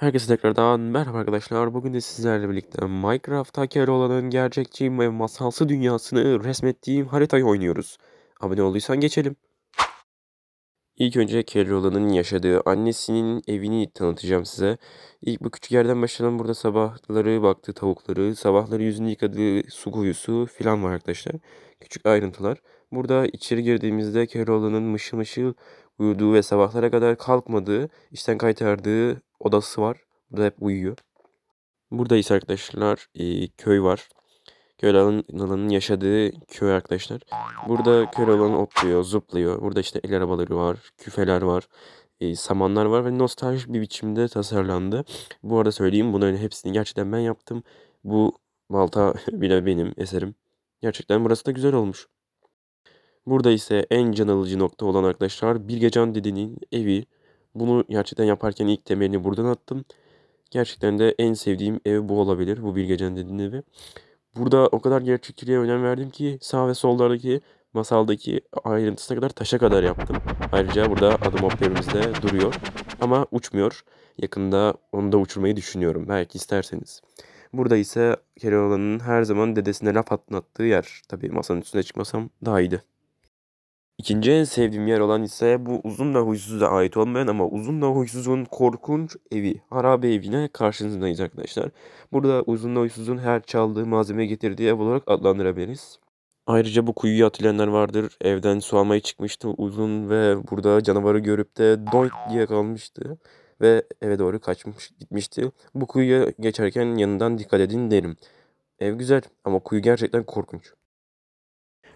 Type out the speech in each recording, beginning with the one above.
Herkese tekrardan merhaba arkadaşlar. Bugün de sizlerle birlikte Minecraft Hacker olanın gerçekçi ve masalsı dünyasını resmettiğim haritayı oynuyoruz. Abone olduysan geçelim. İlk önce Carol'ın yaşadığı annesinin evini tanıtacağım size. İlk bu küçük yerden başlayalım. Burada sabahları baktığı tavukları, sabahları yüzünü yıkadığı su kuyusu filan var arkadaşlar. Küçük ayrıntılar. Burada içeri girdiğimizde Carol'ın mışıl mışıl uyuduğu ve sabahlara kadar kalkmadığı, işten kaytardığı odası var. Burada hep uyuyor. Burada ise arkadaşlar e, köy var. Köralan'ın yaşadığı köy arkadaşlar. Burada Köralan otluyor, zıplıyor. Burada işte el arabaları var, küfeler var, e, samanlar var ve nostaljik bir biçimde tasarlandı. Bu arada söyleyeyim bunların hepsini gerçekten ben yaptım. Bu balta bile benim eserim. Gerçekten burası da güzel olmuş. Burada ise en can alıcı nokta olan arkadaşlar Bilgecan dedinin evi. Bunu gerçekten yaparken ilk temelini buradan attım. Gerçekten de en sevdiğim ev bu olabilir. Bu Bilgecan dedinin evi. Burada o kadar gerçekçiliğe önem verdim ki sağ ve soldaki masaldaki ayrıntısına kadar taşa kadar yaptım. Ayrıca burada adım hoplarımızda duruyor ama uçmuyor. Yakında onu da uçurmayı düşünüyorum belki isterseniz. Burada ise Keloğlan'ın her zaman dedesine laf atlattığı yer. Tabii masanın üstüne çıkmasam daha iyiydi. İkinci en sevdiğim yer olan ise bu uzun da huysuza ait olmayan ama uzun da huysuzun korkunç evi, harabe evine karşınızdayız arkadaşlar. Burada uzun da huysuzun her çaldığı malzeme getirdiği ev olarak adlandırabiliriz. Ayrıca bu kuyuya atılanlar vardır. Evden su almaya çıkmıştı uzun ve burada canavarı görüp de doink diye kalmıştı. Ve eve doğru kaçmış gitmişti. Bu kuyuya geçerken yanından dikkat edin derim. Ev güzel ama kuyu gerçekten korkunç.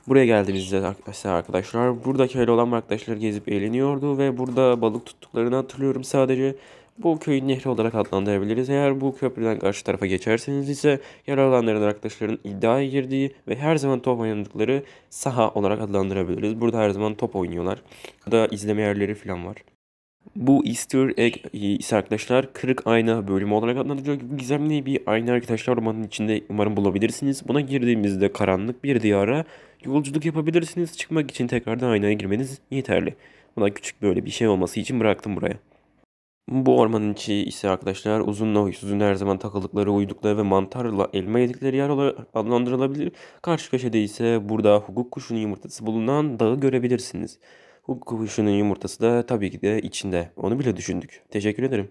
Buraya geldiğimizde arkadaşlar, arkadaşlar buradaki öyle olan arkadaşlar gezip eğleniyordu ve burada balık tuttuklarını hatırlıyorum sadece. Bu köyün nehri olarak adlandırabiliriz. Eğer bu köprüden karşı tarafa geçerseniz ise yaralanların arkadaşların iddiaya girdiği ve her zaman top oynadıkları saha olarak adlandırabiliriz. Burada her zaman top oynuyorlar. Burada izleme yerleri falan var. Bu Easter Egg e, ise arkadaşlar kırık ayna bölümü olarak adlandırılıyor. Gizemli bir ayna arkadaşlar romanın içinde umarım bulabilirsiniz. Buna girdiğimizde karanlık bir diyara Yolculuk yapabilirsiniz. Çıkmak için tekrardan aynaya girmeniz yeterli. Buna küçük böyle bir şey olması için bıraktım buraya. Bu ormanın içi ise arkadaşlar uzunla huysuzun her zaman takıldıkları, uyudukları ve mantarla elma yedikleri yer olarak adlandırılabilir. Karşı köşede ise burada hukuk kuşunun yumurtası bulunan dağı görebilirsiniz. Hukuk kuşunun yumurtası da tabii ki de içinde. Onu bile düşündük. Teşekkür ederim.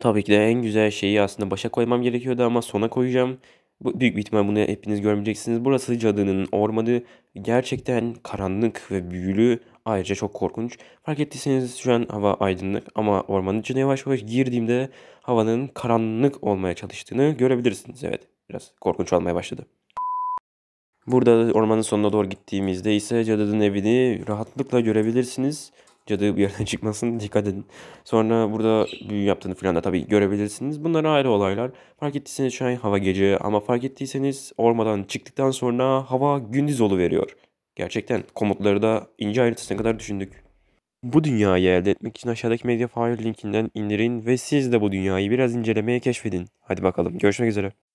Tabii ki de en güzel şeyi aslında başa koymam gerekiyordu ama sona koyacağım. Bu, büyük bir ihtimal bunu hepiniz görmeyeceksiniz. Burası cadının ormanı. Gerçekten karanlık ve büyülü. Ayrıca çok korkunç. Fark ettiyseniz şu an hava aydınlık ama ormanın içine yavaş yavaş girdiğimde havanın karanlık olmaya çalıştığını görebilirsiniz. Evet biraz korkunç olmaya başladı. Burada ormanın sonuna doğru gittiğimizde ise cadının evini rahatlıkla görebilirsiniz cadı bir yerden çıkmasın dikkat edin. Sonra burada büyü yaptığını falan da tabii görebilirsiniz. Bunlar ayrı olaylar. Fark ettiyseniz şu an hava gece ama fark ettiyseniz ormadan çıktıktan sonra hava gündüz veriyor. Gerçekten komutları da ince ayrıntısına kadar düşündük. Bu dünyayı elde etmek için aşağıdaki medya Mediafire linkinden indirin ve siz de bu dünyayı biraz incelemeye keşfedin. Hadi bakalım görüşmek üzere.